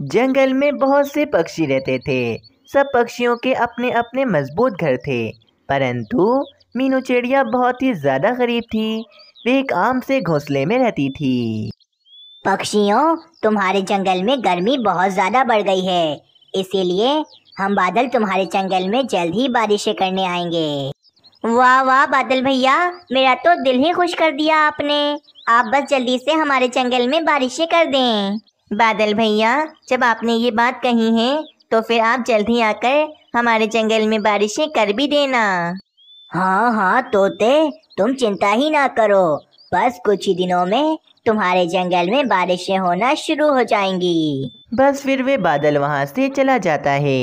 जंगल में बहुत से पक्षी रहते थे सब पक्षियों के अपने अपने मजबूत घर थे परंतु मीनू चिड़िया बहुत ही ज़्यादा गरीब थी वे एक आम से घोंसले में रहती थी पक्षियों तुम्हारे जंगल में गर्मी बहुत ज़्यादा बढ़ गई है इसीलिए हम बादल तुम्हारे जंगल में जल्द ही बारिशें करने आएंगे वाह वाह बादल भैया मेरा तो दिल ही खुश कर दिया आपने आप बस जल्दी से हमारे जंगल में बारिशें कर दें बादल भैया जब आपने ये बात कही है तो फिर आप जल्दी आकर हमारे जंगल में बारिशें कर भी देना हाँ हाँ तोते तुम चिंता ही ना करो बस कुछ ही दिनों में तुम्हारे जंगल में बारिशें होना शुरू हो जाएंगी बस फिर वे बादल वहाँ से चला जाता है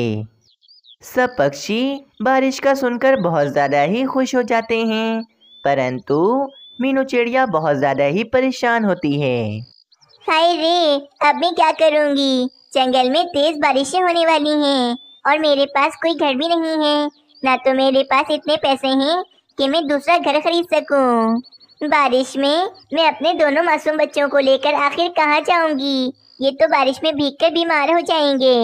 सब पक्षी बारिश का सुनकर बहुत ज़्यादा ही खुश हो जाते हैं परंतु मीनू चिड़िया बहुत ज़्यादा ही परेशान होती है हाय रे अब मैं क्या करूँगी जंगल में तेज बारिशें होने वाली हैं और मेरे पास कोई घर भी नहीं है ना तो मेरे पास इतने पैसे हैं कि मैं दूसरा घर खरीद सकूं। बारिश में मैं अपने दोनों मासूम बच्चों को लेकर आखिर कहाँ जाऊंगी ये तो बारिश में भीग कर बीमार हो जाएंगे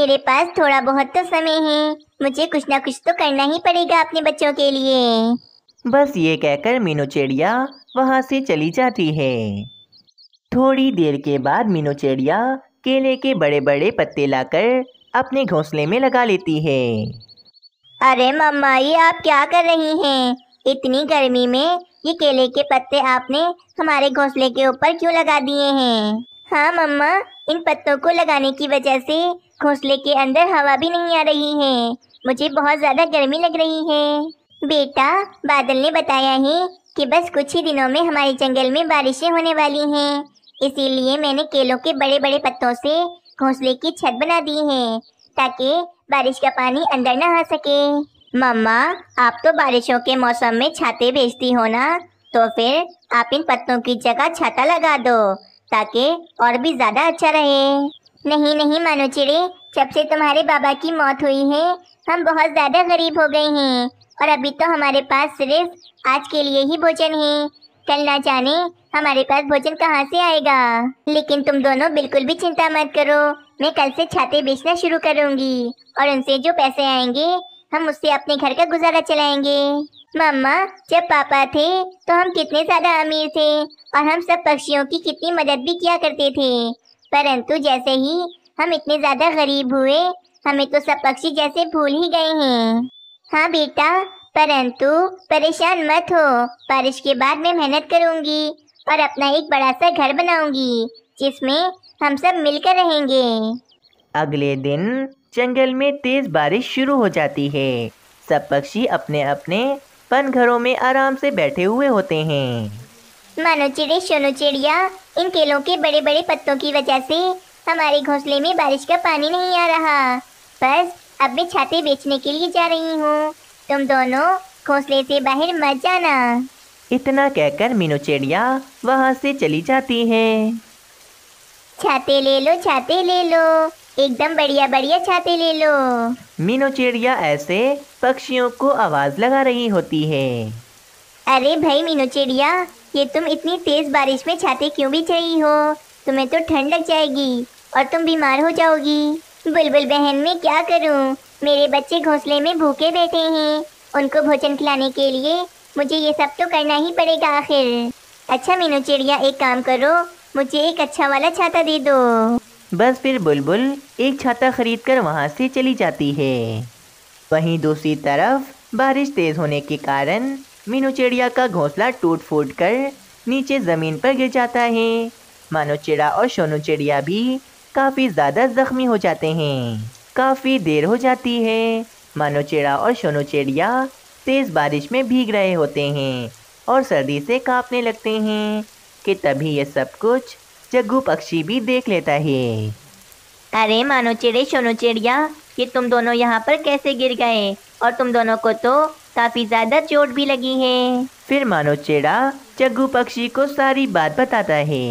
मेरे पास थोड़ा बहुत तो समय है मुझे कुछ ना कुछ तो करना ही पड़ेगा अपने बच्चों के लिए बस ये कहकर मीनू चिड़िया वहाँ से चली जाती है थोड़ी देर के बाद मीनूचेड़िया केले के बड़े बड़े पत्ते लाकर अपने घोंसले में लगा लेती है अरे मम्मा ये आप क्या कर रही हैं इतनी गर्मी में ये केले के पत्ते आपने हमारे घोंसले के ऊपर क्यों लगा दिए हैं हाँ मम्मा इन पत्तों को लगाने की वजह से घोंसले के अंदर हवा भी नहीं आ रही है मुझे बहुत ज़्यादा गर्मी लग रही है बेटा बादल ने बताया है कि बस कुछ ही दिनों में हमारे जंगल में बारिशें होने वाली हैं इसीलिए मैंने केलों के बड़े बड़े पत्तों से घोंसले की छत बना दी है ताकि बारिश का पानी अंदर न आ सके मम्मा आप तो बारिशों के मौसम में छाते भेजती हो ना तो फिर आप इन पत्तों की जगह छाता लगा दो ताकि और भी ज़्यादा अच्छा रहे नहीं नहीं मानो चिड़े जब से तुम्हारे बाबा की मौत हुई है हम बहुत ज़्यादा गरीब हो गए हैं और अभी तो हमारे पास सिर्फ आज के लिए ही भोजन है कल ना जाने हमारे पास भोजन कहाँ से आएगा लेकिन तुम दोनों बिल्कुल भी चिंता मत करो मैं कल से छाते बेचना शुरू करूँगी और उनसे जो पैसे आएंगे हम उससे अपने घर का गुजारा चलाएंगे मम्मा जब पापा थे तो हम कितने ज्यादा अमीर थे और हम सब पक्षियों की कितनी मदद भी किया करते थे परंतु जैसे ही हम इतने ज्यादा गरीब हुए हमें तो सब पक्षी जैसे भूल ही गए हैं हाँ बेटा परंतु परेशान मत हो बारिश के बाद मैं मेहनत करूंगी और अपना एक बड़ा सा घर बनाऊंगी जिसमें हम सब मिलकर रहेंगे अगले दिन जंगल में तेज बारिश शुरू हो जाती है सब पक्षी अपने अपने पन घरों में आराम से बैठे हुए होते हैं मानो चिड़े सोनो चिड़िया इन केलों के बड़े बड़े पत्तों की वजह से हमारे घोंसले में बारिश का पानी नहीं आ रहा बस अब मैं छाते बेचने के लिए जा रही हूँ तुम दोनों घोंसले से बाहर मत जाना इतना कहकर मीनू चिड़िया वहाँ से चली जाती है छाते ले लो छाते ले लो एकदम बढ़िया बढ़िया छाते ले लो मीनू चिड़िया ऐसे पक्षियों को आवाज लगा रही होती है अरे भाई मीनू चिड़िया ये तुम इतनी तेज बारिश में छाते क्यों बिछ रही हो तुम्हें तो ठंड लग जाएगी और तुम बीमार हो जाओगी बुलबुल बहन में क्या करूं? मेरे बच्चे घोंसले में भूखे बैठे हैं उनको भोजन खिलाने के लिए मुझे ये सब तो करना ही पड़ेगा आखिर अच्छा मीनू चिड़िया एक काम करो मुझे एक अच्छा वाला छाता दे दो बस फिर बुलबुल एक छाता खरीद कर वहाँ से चली जाती है वहीं दूसरी तरफ बारिश तेज होने के कारण मीनू चिड़िया का घोंसला टूट फूट कर नीचे ज़मीन पर गिर जाता है मानो चिड़ा और सोनू चिड़िया भी काफ़ी ज़्यादा जख्मी हो जाते हैं काफ़ी देर हो जाती है मानो चिड़ा और सोनू चिड़िया तेज़ बारिश में भीग रहे होते हैं और सर्दी से कांपने लगते हैं कि तभी ये सब कुछ जग्गू पक्षी भी देख लेता है अरे मानो चिड़े सोनो चिड़िया ये तुम दोनों यहाँ पर कैसे गिर गए और तुम दोनों को तो काफ़ी ज़्यादा चोट भी लगी है फिर मानो चिड़ा जग्गू पक्षी को सारी बात बताता है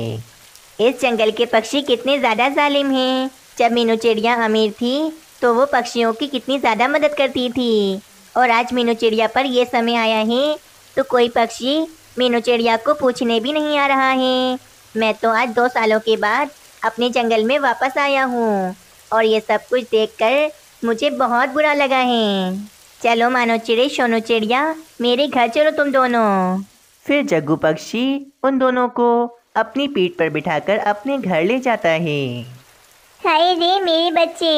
इस जंगल के पक्षी कितने ज़्यादा जालिम हैं जब मीनू चिड़िया अमीर थी तो वो पक्षियों की कितनी ज़्यादा मदद करती थी और आज मीनू चिड़िया पर यह समय आया है तो कोई पक्षी मीनू चिड़िया को पूछने भी नहीं आ रहा है मैं तो आज दो सालों के बाद अपने जंगल में वापस आया हूँ और ये सब कुछ देखकर मुझे बहुत बुरा लगा है चलो मानो चिड़े सोनो चिड़िया मेरे घर चलो तुम दोनों फिर जग्गू पक्षी उन दोनों को अपनी पीठ पर बिठाकर अपने घर ले जाता है हाय रे मेरे बच्चे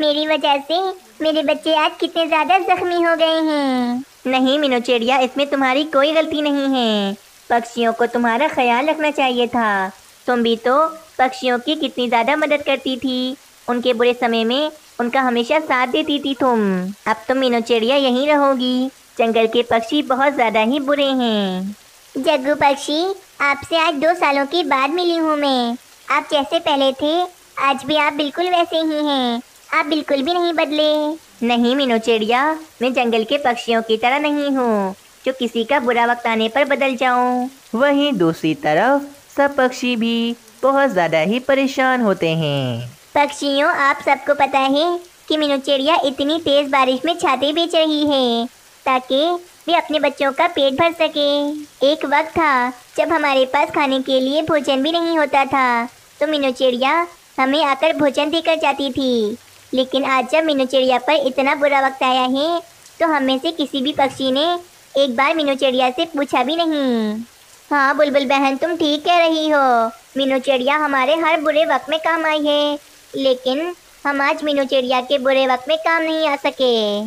मेरी वजह से मेरे बच्चे आज कितने ज्यादा जख्मी हो गए हैं नहीं मीनू चिड़िया इसमें तुम्हारी कोई गलती नहीं है पक्षियों को तुम्हारा ख्याल रखना चाहिए था तुम भी तो पक्षियों की कितनी ज्यादा मदद करती थी उनके बुरे समय में उनका हमेशा साथ देती थी तुम अब तुम तो मीनू चिड़िया यहीं रहोगी जंगल के पक्षी बहुत ज्यादा ही बुरे हैं जग्गू पक्षी आपसे आज दो सालों के बाद मिली हूँ मैं आप जैसे पहले थे आज भी आप बिल्कुल वैसे ही हैं आप बिल्कुल भी नहीं बदले नहीं मीनू चिड़िया मैं जंगल के पक्षियों की तरह नहीं हूँ जो किसी का बुरा वक्त आने पर बदल जाऊँ वहीं दूसरी तरफ सब पक्षी भी बहुत ज़्यादा ही परेशान होते हैं पक्षियों आप सबको पता है कि मीनू चिड़िया इतनी तेज़ बारिश में छाते बेच रही है ताकि वे अपने बच्चों का पेट भर सके एक वक्त था जब हमारे पास खाने के लिए भोजन भी नहीं होता था तो मीनू चिड़िया हमें आकर भोजन देकर जाती थी लेकिन आज जब मीनू चिड़िया पर इतना बुरा वक्त आया है तो हमें से किसी भी पक्षी ने एक बार मीनू चिड़िया से पूछा भी नहीं हाँ बुलबुल बहन तुम ठीक कह रही हो मीनू चिड़िया हमारे हर बुरे वक्त में काम आई है लेकिन हम आज मीनू चिड़िया के बुरे वक्त में काम नहीं आ सके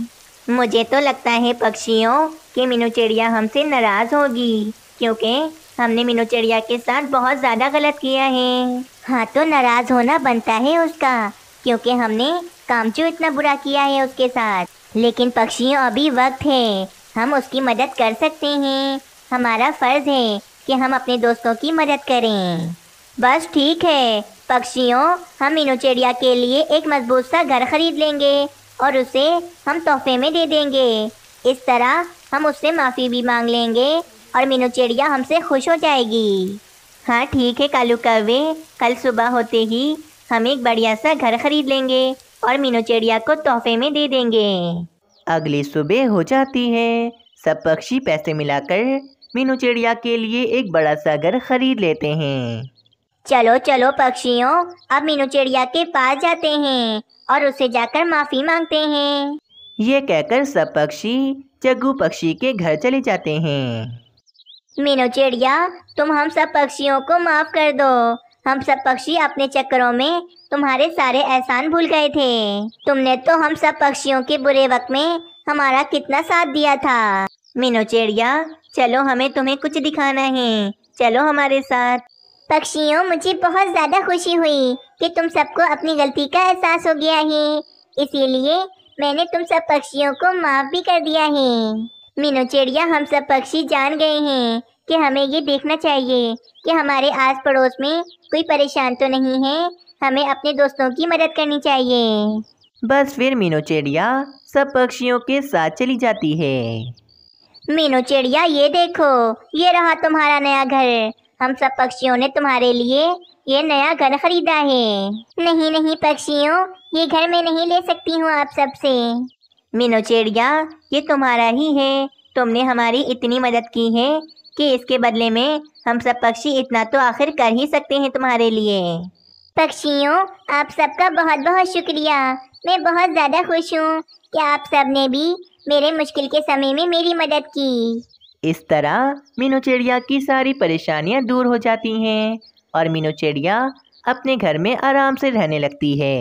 मुझे तो लगता है पक्षियों कि मीनू चिड़िया हमसे नाराज़ होगी क्योंकि हमने मीनू चिड़िया के साथ बहुत ज़्यादा गलत किया है हाँ तो नाराज़ होना बनता है उसका क्योंकि हमने कामचू इतना बुरा किया है उसके साथ लेकिन पक्षियों अभी वक्त है हम उसकी मदद कर सकते हैं हमारा फर्ज है कि हम अपने दोस्तों की मदद करें बस ठीक है पक्षियों हम चिड़िया के लिए एक मजबूत सा घर खरीद लेंगे और उसे हम तोहफे में दे देंगे इस तरह हम उससे माफ़ी भी मांग लेंगे और मीनू चिड़िया हमसे खुश हो जाएगी हाँ ठीक है कालू कवे कल सुबह होते ही हम एक बढ़िया सा घर खरीद लेंगे और मीनू चिड़िया को तोहफे में दे देंगे अगली सुबह हो जाती है सब पक्षी पैसे मिलाकर मीनू चिड़िया के लिए एक बड़ा सा घर खरीद लेते हैं चलो चलो पक्षियों अब मीनू चिड़िया के पास जाते हैं और उसे जाकर माफी मांगते हैं ये कहकर सब पक्षी जग्गू पक्षी के घर चले जाते हैं मीनू चिड़िया तुम हम सब पक्षियों को माफ कर दो हम सब पक्षी अपने चक्करों में तुम्हारे सारे एहसान भूल गए थे तुमने तो हम सब पक्षियों के बुरे वक्त में हमारा कितना साथ दिया था मीनू चिड़िया चलो हमें तुम्हें कुछ दिखाना है चलो हमारे साथ पक्षियों मुझे बहुत ज्यादा खुशी हुई कि तुम सबको अपनी गलती का एहसास हो गया है इसीलिए मैंने तुम सब पक्षियों को माफ भी कर दिया है मीनू चिड़िया हम सब पक्षी जान गए हैं कि हमें ये देखना चाहिए कि हमारे आस पड़ोस में कोई परेशान तो नहीं है हमें अपने दोस्तों की मदद करनी चाहिए बस फिर मीनो चिड़िया सब पक्षियों के साथ चली जाती है मीनो चिड़िया ये देखो ये रहा तुम्हारा नया घर हम सब पक्षियों ने तुम्हारे लिए ये नया घर खरीदा है नहीं नहीं पक्षियों ये घर मैं नहीं ले सकती हूँ आप सबसे मीनो चिड़िया ये तुम्हारा ही है तुमने हमारी इतनी मदद की है कि इसके बदले में हम सब पक्षी इतना तो आखिर कर ही सकते हैं तुम्हारे लिए पक्षियों आप सबका बहुत बहुत शुक्रिया मैं बहुत ज़्यादा खुश हूँ कि आप सब ने भी मेरे मुश्किल के समय में मेरी मदद की इस तरह मीनू चिड़िया की सारी परेशानियाँ दूर हो जाती हैं और मीनू चिड़िया अपने घर में आराम से रहने लगती है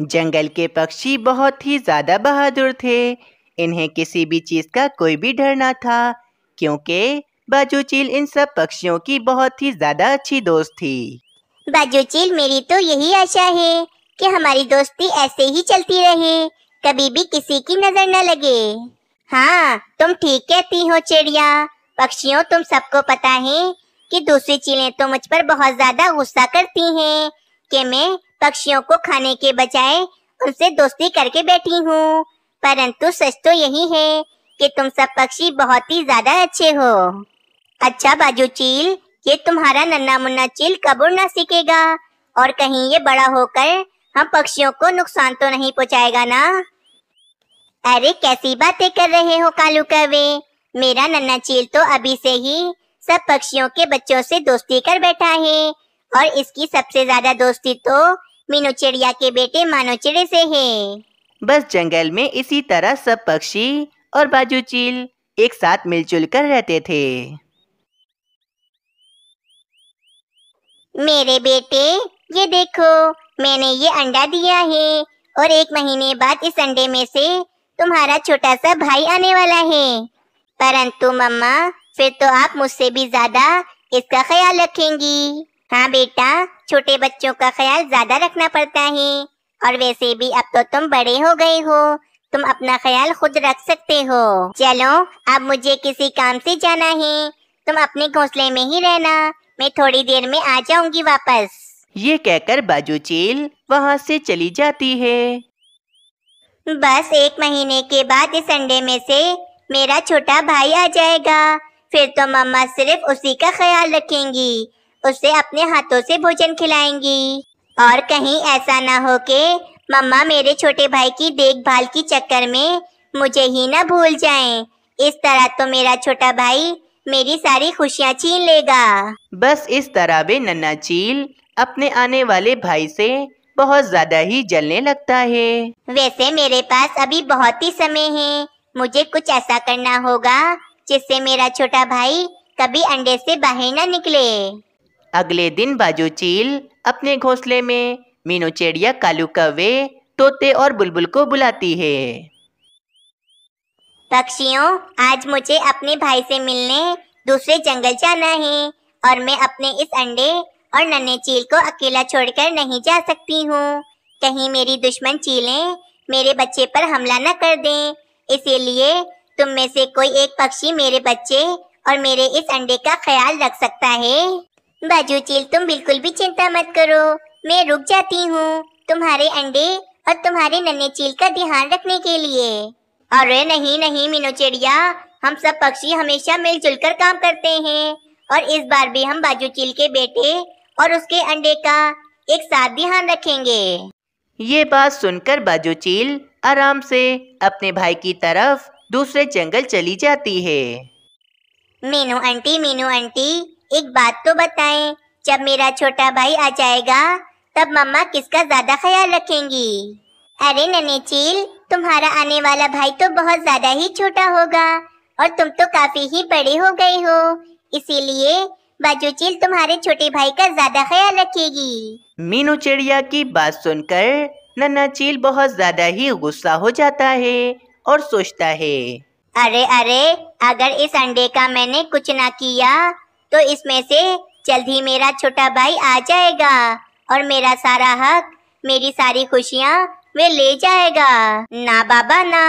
जंगल के पक्षी बहुत ही ज़्यादा बहादुर थे इन्हें किसी भी चीज़ का कोई भी डर ना था क्योंकि बाजू चील इन सब पक्षियों की बहुत ही ज़्यादा अच्छी दोस्त थी बाजू चील मेरी तो यही आशा है कि हमारी दोस्ती ऐसे ही चलती रहे कभी भी किसी की नज़र न लगे हाँ तुम ठीक कहती हो चिड़िया पक्षियों तुम सबको पता है कि दूसरी चीलें तो मुझ पर बहुत ज्यादा गुस्सा करती हैं कि मैं पक्षियों को खाने के बजाय उनसे दोस्ती करके बैठी हूँ परंतु सच तो यही है कि तुम सब पक्षी बहुत ही ज्यादा अच्छे हो अच्छा बाजू चील ये तुम्हारा नन्ना मुन्ना चील कबूर उड़ना सीखेगा और कहीं ये बड़ा होकर हम पक्षियों को नुकसान तो नहीं पहुंचाएगा ना अरे कैसी बातें कर रहे हो कालू कवे मेरा नन्ना चील तो अभी से ही सब पक्षियों के बच्चों से दोस्ती कर बैठा है और इसकी सबसे ज्यादा दोस्ती तो मीनू चिड़िया के बेटे मानो चिड़े से है बस जंगल में इसी तरह सब पक्षी और बाजू चील एक साथ मिलजुल कर रहते थे मेरे बेटे ये देखो मैंने ये अंडा दिया है और एक महीने बाद इस अंडे में से तुम्हारा छोटा सा भाई आने वाला है परंतु मम्मा फिर तो आप मुझसे भी ज्यादा इसका ख्याल रखेंगी हाँ बेटा छोटे बच्चों का ख्याल ज्यादा रखना पड़ता है और वैसे भी अब तो तुम बड़े हो गए हो तुम अपना ख्याल खुद रख सकते हो चलो अब मुझे किसी काम से जाना है तुम अपने घोंसले में ही रहना मैं थोड़ी देर में आ जाऊंगी वापस ये कहकर बाजू चील वहाँ से चली जाती है बस एक महीने के बाद इस अंडे में से मेरा छोटा भाई आ जाएगा फिर तो मम्मा सिर्फ उसी का ख्याल रखेंगी उसे अपने हाथों से भोजन खिलाएंगी और कहीं ऐसा ना हो के मम्मा मेरे छोटे भाई की देखभाल की चक्कर में मुझे ही ना भूल जाएं। इस तरह तो मेरा छोटा भाई मेरी सारी खुशियाँ छीन लेगा बस इस तरह वे नन्ना चील अपने आने वाले भाई से बहुत ज्यादा ही जलने लगता है वैसे मेरे पास अभी बहुत ही समय है मुझे कुछ ऐसा करना होगा जिससे मेरा छोटा भाई कभी अंडे से बाहर ना निकले अगले दिन बाजू चील अपने घोंसले में मीनू चिड़िया कालू कवे तोते और बुलबुल को बुलाती है पक्षियों आज मुझे अपने भाई से मिलने दूसरे जंगल जाना है और मैं अपने इस अंडे और नन्हे चील को अकेला छोड़कर नहीं जा सकती हूँ कहीं मेरी दुश्मन चीलें मेरे बच्चे पर हमला न कर दें इसीलिए तुम में से कोई एक पक्षी मेरे बच्चे और मेरे इस अंडे का ख्याल रख सकता है बाजू चील तुम बिल्कुल भी चिंता मत करो मैं रुक जाती हूँ तुम्हारे अंडे और तुम्हारे नन्हे चील का ध्यान रखने के लिए अरे नहीं नहीं मीनू चिड़िया हम सब पक्षी हमेशा मिलजुल कर काम करते हैं और इस बार भी हम बाजू चील के बेटे और उसके अंडे का एक साथ ध्यान रखेंगे ये बात सुनकर बाजू चील आराम से अपने भाई की तरफ दूसरे जंगल चली जाती है मीनू आंटी मीनू आंटी एक बात तो बताएं जब मेरा छोटा भाई आ जाएगा तब मम्मा किसका ज्यादा ख्याल रखेंगी अरे नन्हे चील तुम्हारा आने वाला भाई तो बहुत ज्यादा ही छोटा होगा और तुम तो काफी ही बड़े हो गए हो इसीलिए बाजू चील तुम्हारे छोटे भाई का ज्यादा ख्याल रखेगी मीनू चिड़िया की बात सुनकर नन्ना चील बहुत ज्यादा ही गुस्सा हो जाता है और सोचता है अरे अरे अगर इस अंडे का मैंने कुछ ना किया तो इसमें से जल्द ही मेरा छोटा भाई आ जाएगा और मेरा सारा हक मेरी सारी खुशियाँ वे ले जाएगा ना बाबा ना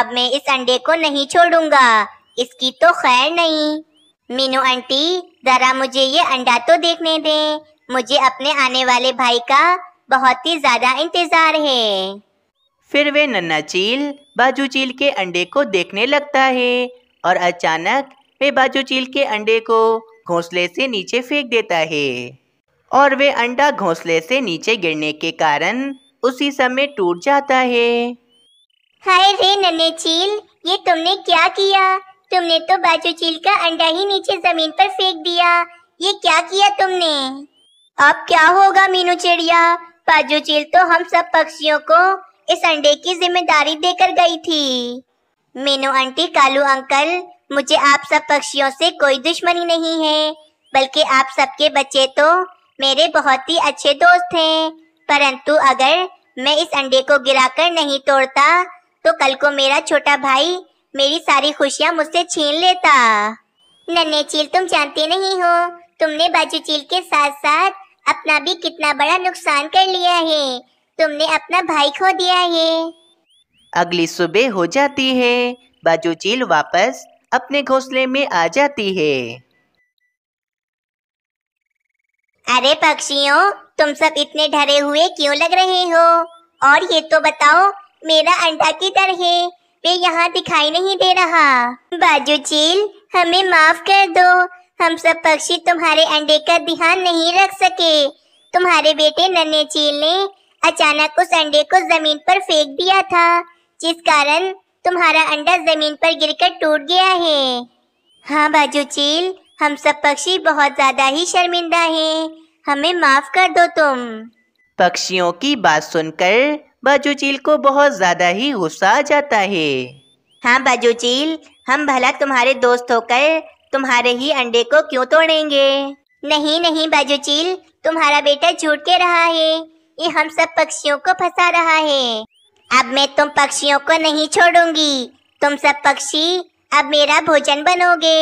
अब मैं इस अंडे को नहीं छोड़ूंगा इसकी तो खैर नहीं मीनू आंटी जरा मुझे ये अंडा तो देखने दें मुझे अपने आने वाले भाई का बहुत ही ज्यादा इंतजार है फिर वे नन्ना चील बाजू चील के अंडे को देखने लगता है और अचानक वे बाजू चील के अंडे को घोंसले से नीचे फेंक देता है और वे अंडा घोंसले से नीचे गिरने के कारण उसी समय टूट जाता है हाय रे नन्हे चील ये तुमने क्या किया तुमने तो बाजू चील का अंडा ही नीचे जमीन पर फेंक दिया ये क्या किया तुमने अब क्या होगा मीनू चिड़िया बाजू चील तो हम सब पक्षियों को इस अंडे की जिम्मेदारी देकर गई थी मीनू आंटी कालू अंकल मुझे आप सब पक्षियों से कोई दुश्मनी नहीं है बल्कि आप सबके बच्चे तो मेरे बहुत ही अच्छे दोस्त हैं परंतु अगर मैं इस अंडे को गिराकर नहीं तोड़ता तो कल को मेरा छोटा भाई मेरी सारी खुशियाँ मुझसे छीन लेता नन्हे चील तुम जानते नहीं हो तुमने बाजू चील के साथ साथ अपना भी कितना बड़ा नुकसान कर लिया है तुमने अपना भाई खो दिया है अगली सुबह हो जाती है बाजू चील वापस अपने घोंसले में आ जाती है अरे पक्षियों तुम सब इतने डरे हुए क्यों लग रहे हो और ये तो बताओ मेरा अंडा किधर है वे यहाँ दिखाई नहीं दे रहा बाजू चील हमें माफ कर दो हम सब पक्षी तुम्हारे अंडे का ध्यान नहीं रख सके तुम्हारे बेटे नन्हे चील ने अचानक उस अंडे को जमीन पर फेंक दिया था जिस कारण तुम्हारा अंडा जमीन पर गिरकर टूट गया है हाँ बाजू चील हम सब पक्षी बहुत ज्यादा ही शर्मिंदा हैं हमें माफ कर दो तुम पक्षियों की बात सुनकर बाजू चील को बहुत ज्यादा ही गुस्सा आ जाता है हाँ बाजू चील हम भला तुम्हारे दोस्त होकर तुम्हारे ही अंडे को क्यों तोड़ेंगे नहीं नहीं बाजू चील तुम्हारा बेटा झूठ के रहा है ये हम सब पक्षियों को फंसा रहा है अब मैं तुम पक्षियों को नहीं छोड़ूंगी तुम सब पक्षी अब मेरा भोजन बनोगे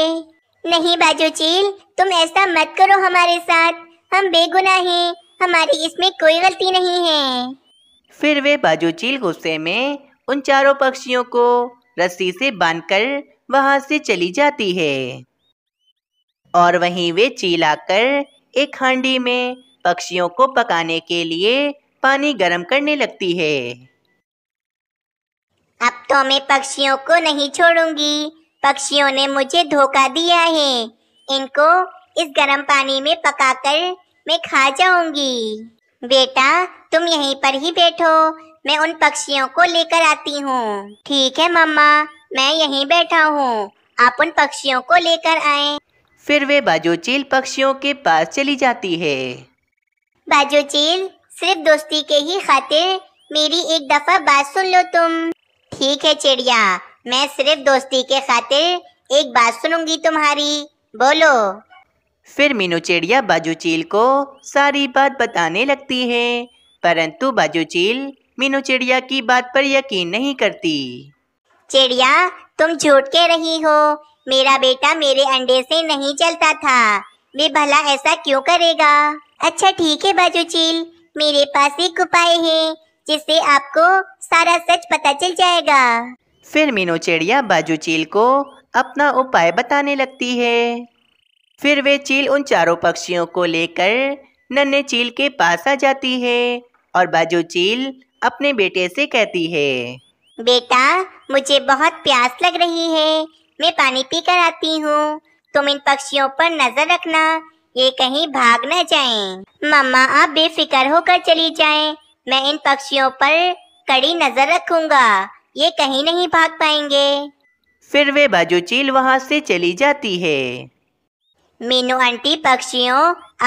नहीं बाजू चील तुम ऐसा मत करो हमारे साथ हम बेगुनाह हैं हमारी इसमें कोई गलती नहीं है फिर वे बाजू चील गुस्से में उन चारों पक्षियों को रस्सी से बांधकर वहां से चली जाती है और वहीं वे चील आकर एक हांडी में पक्षियों को पकाने के लिए पानी गर्म करने लगती है अब तो मैं पक्षियों को नहीं छोड़ूंगी पक्षियों ने मुझे धोखा दिया है इनको इस गर्म पानी में पकाकर मैं खा जाऊंगी बेटा तुम यहीं पर ही बैठो मैं उन पक्षियों को लेकर आती हूँ ठीक है मम्मा मैं यहीं बैठा हूँ आप उन पक्षियों को लेकर आए फिर वे बाजूचील पक्षियों के पास चली जाती है बाजूचील सिर्फ दोस्ती के ही खातिर मेरी एक दफा बात सुन लो तुम ठीक है चिड़िया मैं सिर्फ दोस्ती के खातिर एक बात सुनूंगी तुम्हारी बोलो फिर मीनू चिड़िया बाजू चील को सारी बात बताने लगती है परंतु बाजू चील मीनू चिड़िया की बात पर यकीन नहीं करती चिड़िया तुम झूठ के रही हो मेरा बेटा मेरे अंडे से नहीं चलता था वे भला ऐसा क्यों करेगा अच्छा ठीक है बाजू चील मेरे पास एक उपाय है जिससे आपको सारा सच पता चल जाएगा फिर मीनू चिड़िया बाजू चील को अपना उपाय बताने लगती है फिर वे चील उन चारों पक्षियों को लेकर नन्हे चील के पास आ जाती है और बाजू चील अपने बेटे से कहती है बेटा मुझे बहुत प्यास लग रही है मैं पानी पी कर आती हूँ तुम इन पक्षियों पर नजर रखना ये कहीं भाग न जाएं। मम्मा आप बेफिक्र होकर चली जाएं। मैं इन पक्षियों पर कड़ी नजर रखूंगा ये कहीं नहीं भाग पाएंगे फिर वे बाजू चील वहाँ से चली जाती है मीनू आंटी पक्षियों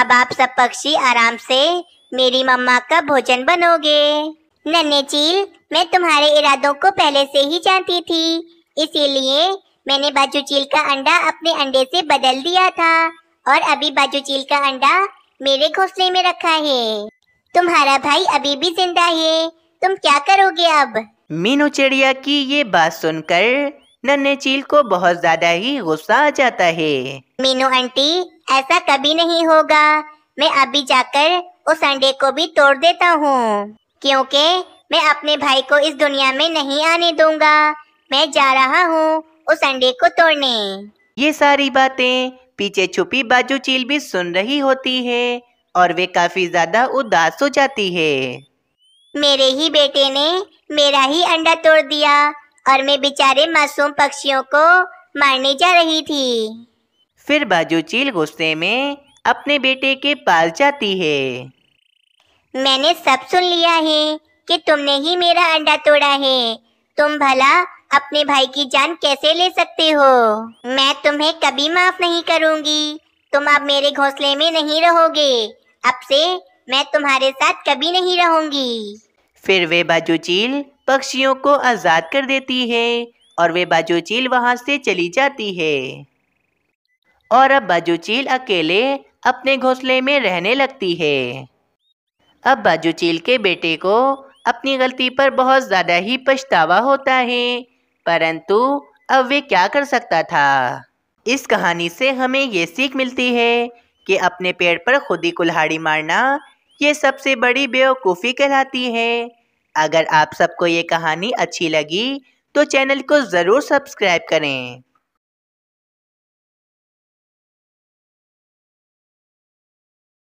अब आप सब पक्षी आराम से मेरी मम्मा का भोजन बनोगे नन्हे चील मैं तुम्हारे इरादों को पहले से ही जानती थी इसीलिए मैंने बाजू चील का अंडा अपने अंडे से बदल दिया था और अभी बाजू चील का अंडा मेरे घोंसले में रखा है तुम्हारा भाई अभी भी जिंदा है तुम क्या करोगे अब मीनू चिड़िया की ये बात सुनकर नन्हे चील को बहुत ज्यादा ही गुस्सा आ जाता है मीनू आंटी ऐसा कभी नहीं होगा मैं अभी जाकर उस अंडे को भी तोड़ देता हूँ क्योंकि मैं अपने भाई को इस दुनिया में नहीं आने दूंगा मैं जा रहा हूँ उस अंडे को तोड़ने ये सारी बातें पीछे छुपी बाजू चील भी सुन रही होती है और वे काफी ज्यादा उदास हो जाती है मेरे ही बेटे ने मेरा ही अंडा तोड़ दिया और मैं बेचारे मासूम पक्षियों को मारने जा रही थी फिर बाजू चील गुस्से में अपने बेटे के पास जाती है मैंने सब सुन लिया है कि तुमने ही मेरा अंडा तोड़ा है तुम भला अपने भाई की जान कैसे ले सकते हो मैं तुम्हें कभी माफ नहीं करूंगी तुम अब मेरे घोंसले में नहीं रहोगे अब से मैं तुम्हारे साथ कभी नहीं रहूंगी फिर वे बाजू चील पक्षियों को आज़ाद कर देती है और वे बाजू चील वहाँ से चली जाती है और अब बाजू चील अकेले अपने घोंसले में रहने लगती है अब बाजू चील के बेटे को अपनी गलती पर बहुत ज़्यादा ही पछतावा होता है परंतु अब वे क्या कर सकता था इस कहानी से हमें ये सीख मिलती है कि अपने पेड़ पर खुद ही कुल्हाड़ी मारना ये सबसे बड़ी बेवकूफ़ी कहलाती है अगर आप सबको ये कहानी अच्छी लगी तो चैनल को ज़रूर सब्सक्राइब करें